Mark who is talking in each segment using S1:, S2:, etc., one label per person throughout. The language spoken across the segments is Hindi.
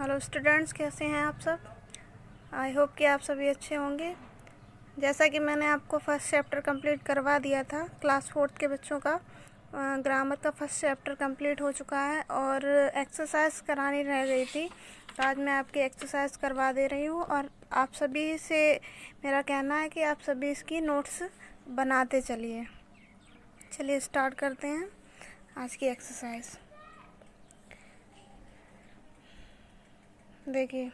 S1: हेलो स्टूडेंट्स कैसे हैं आप सब आई होप कि आप सभी अच्छे होंगे जैसा कि मैंने आपको फर्स्ट चैप्टर कंप्लीट करवा दिया था क्लास फोर्थ के बच्चों का ग्रामर का फर्स्ट चैप्टर कंप्लीट हो चुका है और एक्सरसाइज करानी रह गई थी तो आज मैं आपकी एक्सरसाइज करवा दे रही हूँ और आप सभी से मेरा कहना है कि आप सभी इसकी नोट्स बनाते चलिए चलिए स्टार्ट करते हैं आज की एक्सरसाइज़ देखिए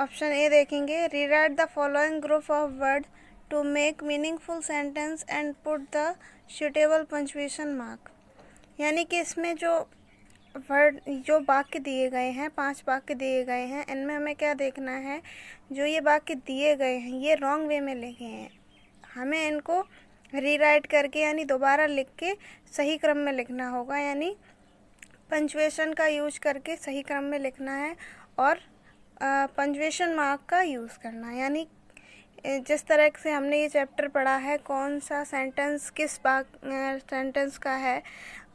S1: ऑप्शन ए देखेंगे rewrite the following group of word to make meaningful sentence and put the suitable punctuation mark यानी कि इसमें जो वर्ड जो वाक्य दिए गए हैं पांच वाक्य दिए गए हैं इनमें हमें क्या देखना है जो ये वाक्य दिए गए हैं ये रॉन्ग वे में लिखे हैं हमें इनको रीराइट करके यानी दोबारा लिख के सही क्रम में लिखना होगा यानी पंचुएशन का यूज करके सही क्रम में लिखना है और पंचुएशन मार्क का यूज़ करना है यानी जिस तरह से हमने ये चैप्टर पढ़ा है कौन सा सेंटेंस किस बाग सेंटेंस का है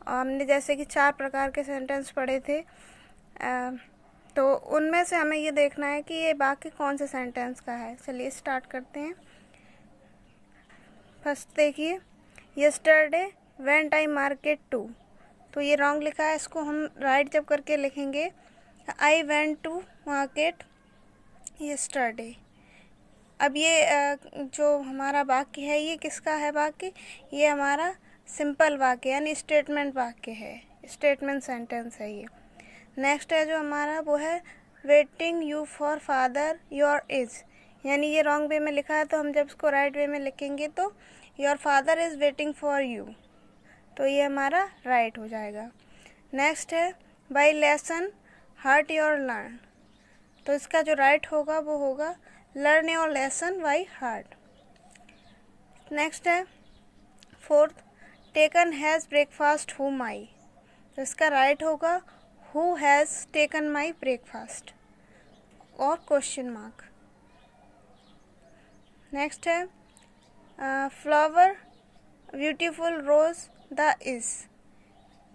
S1: हमने जैसे कि चार प्रकार के सेंटेंस पढ़े थे आ, तो उनमें से हमें ये देखना है कि ये बाकी कौन से सेंटेंस का है चलिए स्टार्ट करते हैं फर्स्ट देखिए yesterday went I market to तो ये रॉन्ग लिखा है इसको हम राइट जब करके लिखेंगे आई वेंट टू मार्केट ये यस्टरडे अब ये जो हमारा वाक्य है ये किसका है वाक्य ये हमारा सिंपल वाक्य यानी स्टेटमेंट वाक्य है स्टेटमेंट सेंटेंस है ये नेक्स्ट है जो हमारा वो है waiting you for father your is यानी ये रॉन्ग वे में लिखा है तो हम जब इसको राइट right वे में लिखेंगे तो your father is waiting for you तो ये हमारा राइट हो जाएगा नेक्स्ट है by lesson hurt your learn तो इसका जो राइट होगा वो होगा learn your lesson by heart next है fourth taken has breakfast who my तो इसका राइट होगा who has taken my breakfast और क्वेश्चन मार्क नेक्स्ट है flower uh, beautiful rose the is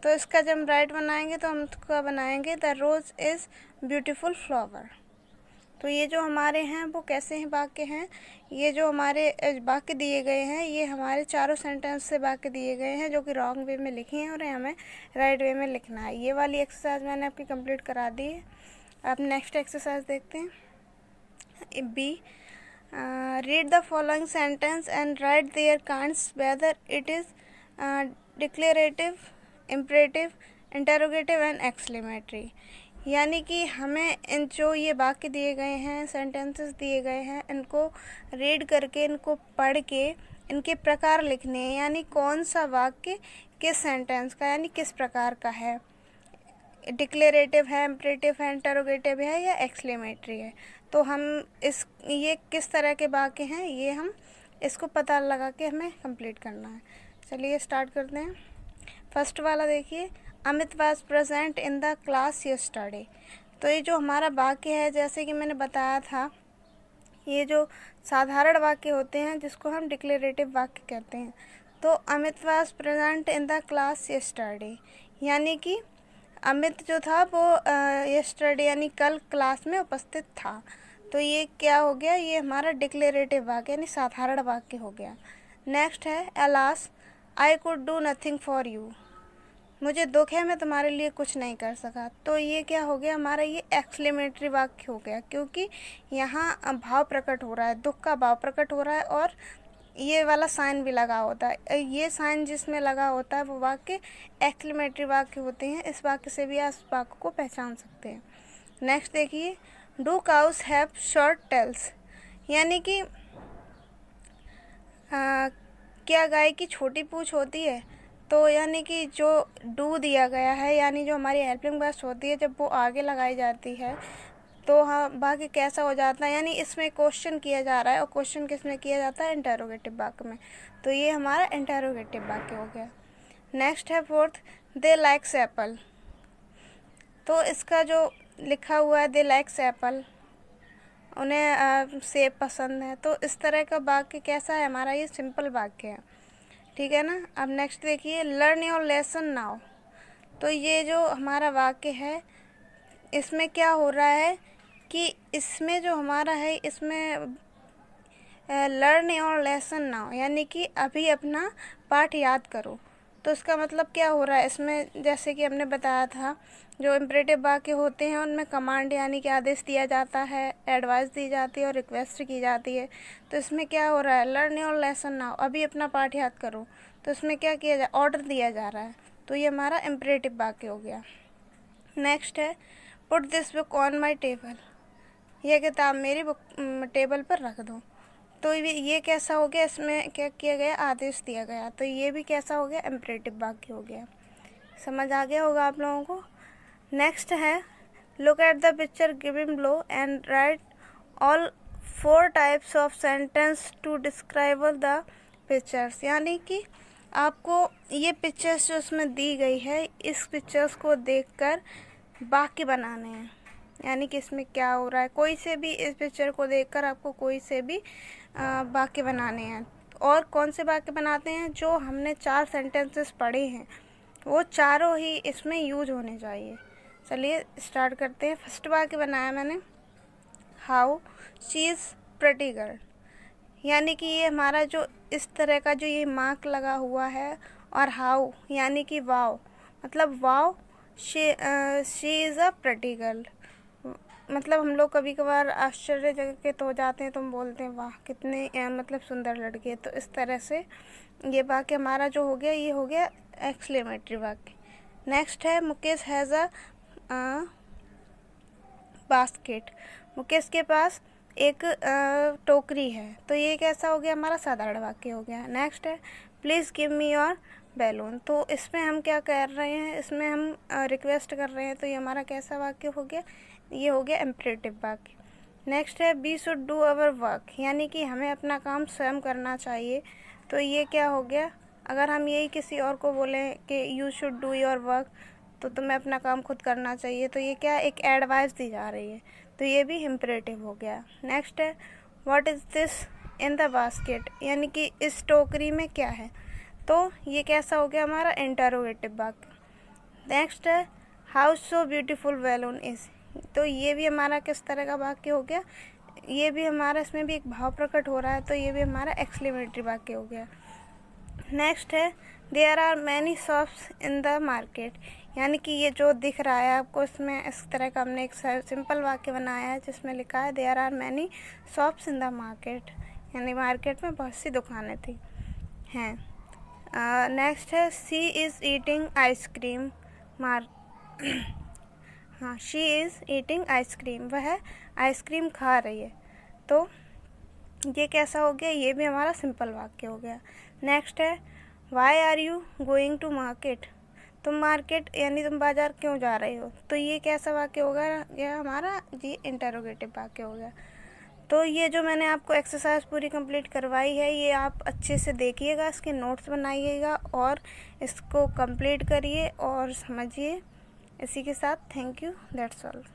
S1: तो इसका जब हम राइट बनाएंगे तो हम क्या बनाएंगे the rose is beautiful flower तो ये जो हमारे हैं वो कैसे हैं वाक्य हैं ये जो हमारे वाक्य दिए गए हैं ये हमारे चारों सेंटेंस से वाक्य दिए गए हैं जो कि रॉन्ग वे में लिखे हैं और हमें राइट वे में लिखना है ये वाली एक्सरसाइज मैंने आपकी कंप्लीट करा दी है आप नेक्स्ट एक्सरसाइज देखते हैं B read uh, read the following sentence and write their kinds whether it is uh, declarative imperative and exclamatory यानी कि हमें इन जो ये वाक्य दिए गए हैं सेंटेंसेस दिए गए हैं इनको रीड करके इनको पढ़ के इनके प्रकार लिखने हैं यानी कौन सा वाक्य किस सेंटेंस का यानी किस प्रकार का है डिक्लेरेटिव है इम्परेटिव है इंटरोगेटिव है या एक्सलेमेटरी है तो हम इस ये किस तरह के वाक्य हैं ये हम इसको पता लगा के हमें कंप्लीट करना है चलिए स्टार्ट करते हैं फर्स्ट वाला देखिए Amit was present in the class yesterday तो ये जो हमारा वाक्य है जैसे कि मैंने बताया था ये जो साधारण वाक्य होते हैं जिसको हम डिक्लेरेटिव वाक्य कहते हैं तो Amit was present in the class yesterday यानी कि अमित जो था वो यस्टरडे यानी कल क्लास में उपस्थित था तो ये क्या हो गया ये हमारा डिक्लेरेटिव वाक्य यानी साधारण वाक्य हो गया नेक्स्ट है alas I could do nothing for you मुझे दुख है मैं तुम्हारे लिए कुछ नहीं कर सका तो ये क्या हो गया हमारा ये एक्सलेमेटरी वाक्य हो गया क्योंकि यहाँ भाव प्रकट हो रहा है दुख का भाव प्रकट हो रहा है और ये वाला साइन भी लगा होता है ये साइन जिसमें लगा होता है वो वाक्य एक्लिमेटरी वाक्य होते हैं इस वाक्य से भी आप वाक्य को पहचान सकते हैं नेक्स्ट देखिए do cows have short tails यानी कि क्या गाय की छोटी पूछ होती है तो यानी कि जो डू दिया गया है यानी जो हमारी हेल्पिंग वर्स होती है जब वो आगे लगाई जाती है तो हाँ बाकी कैसा हो जाता है यानी इसमें क्वेश्चन किया जा रहा है और क्वेश्चन किस में किया जाता है इंटेरोगेटिव वाक्य में तो ये हमारा इंटेरोगेटिव वाक्य हो गया नेक्स्ट है फोर्थ दे लाइक्स एप्पल तो इसका जो लिखा हुआ है दे लाइक्स एप्पल उन्हें सेब पसंद है तो इस तरह का वाक्य कैसा है हमारा ये सिंपल वाक्य है ठीक है ना अब नेक्स्ट देखिए लर्न योर लेसन नाउ तो ये जो हमारा वाक्य है इसमें क्या हो रहा है कि इसमें जो हमारा है इसमें लर्न और लेसन नाउ यानी कि अभी अपना पाठ याद करो तो इसका मतलब क्या हो रहा है इसमें जैसे कि हमने बताया था जो इम्परेटिव वाक्य होते हैं उनमें कमांड यानी कि आदेश दिया जाता है एडवाइस दी जाती है और रिक्वेस्ट की जाती है तो इसमें क्या हो रहा है लर्न और लेसन नाउ अभी अपना पाठ याद करो तो इसमें क्या किया जा ऑर्डर दिया जा रहा है तो ये हमारा इम्परेटिव वाक्य हो गया नेक्स्ट है put this book on my table यह किताब मेरी बुक टेबल पर रख दो तो ये कैसा हो गया इसमें क्या किया गया आदेश दिया गया तो ये भी कैसा हो गया एम्परेटिव वाक्य हो गया समझ आ गया होगा आप लोगों को नेक्स्ट है look at the picture giving below and write all four types of sentence to describe the pictures यानी कि आपको ये पिक्चर्स जो इसमें दी गई है इस पिक्चर्स को देखकर बाकी बनाने हैं यानी कि इसमें क्या हो रहा है कोई से भी इस पिक्चर को देखकर आपको कोई से भी वाक्य बनाने हैं और कौन से वाक्य बनाते हैं जो हमने चार सेंटेंसेस पढ़े हैं वो चारों ही इसमें यूज होने चाहिए चलिए स्टार्ट करते हैं फर्स्ट वाक्य बनाया मैंने how she is pretty girl यानी कि ये हमारा जो इस तरह का जो ये मार्क लगा हुआ है और हाउ यानी कि वाओ मतलब wow she she is a pretty girl मतलब हम लोग कभी कभार आश्चर्यचकित हो जाते हैं तो हम बोलते हैं वाह कितने मतलब सुंदर लड़के तो इस तरह से ये वाक्य हमारा जो हो गया ये हो गया एक्सलेमेटरी वाक्य नेक्स्ट है Mukesh has a basket Mukesh के पास एक आ, टोकरी है तो ये कैसा हो गया हमारा साधारण वाक्य हो गया नेक्स्ट है please give me your balloon तो इसमें हम क्या कर रहे हैं इसमें हम रिक्वेस्ट कर रहे हैं तो ये हमारा कैसा वाक्य हो गया ये हो गया एम्परेटिव वाक्य नेक्स्ट है we should do our work यानी कि हमें अपना काम स्वयं करना चाहिए तो ये क्या हो गया अगर हम यही किसी और को बोलें कि you should do your work तो तुम्हें अपना काम खुद करना चाहिए तो ये क्या एक एडवाइस दी जा रही है तो ये भी इम्परेटिव हो गया नेक्स्ट है what is this in the basket यानी कि इस टोकरी में क्या है तो ये कैसा हो गया हमारा इंटरोगेटिव वाक्य नेक्स्ट है how so beautiful balloon is तो ये भी हमारा किस तरह का वाक्य हो गया ये भी हमारा इसमें भी एक भाव प्रकट हो रहा है तो ये भी हमारा एक्सलिमेटरी वाक्य हो गया नेक्स्ट है there are many shops in the market यानी कि ये जो दिख रहा है आपको इसमें इस तरह का हमने एक सिंपल वाक्य बनाया है जिसमें लिखा है there are many shops in the market यानी मार्केट में बहुत सी दुकानें थी हैं नेक्स्ट है सी इज़ ईटिंग आइसक्रीम मार हाँ शी इज़ ईटिंग आइसक्रीम वह आइसक्रीम खा रही है तो ये कैसा हो गया ये भी हमारा सिंपल वाक्य हो गया नेक्स्ट है why are you going to market तुम मार्केट यानी तुम बाज़ार क्यों जा रहे हो तो ये कैसा वाक्य गया यह हमारा ये इंटरोगेटिव वाक्य हो गया तो ये जो मैंने आपको एक्सरसाइज पूरी कंप्लीट करवाई है ये आप अच्छे से देखिएगा इसके नोट्स बनाइएगा और इसको कंप्लीट करिए और समझिए इसी के साथ थैंक यू दैट्स ऑल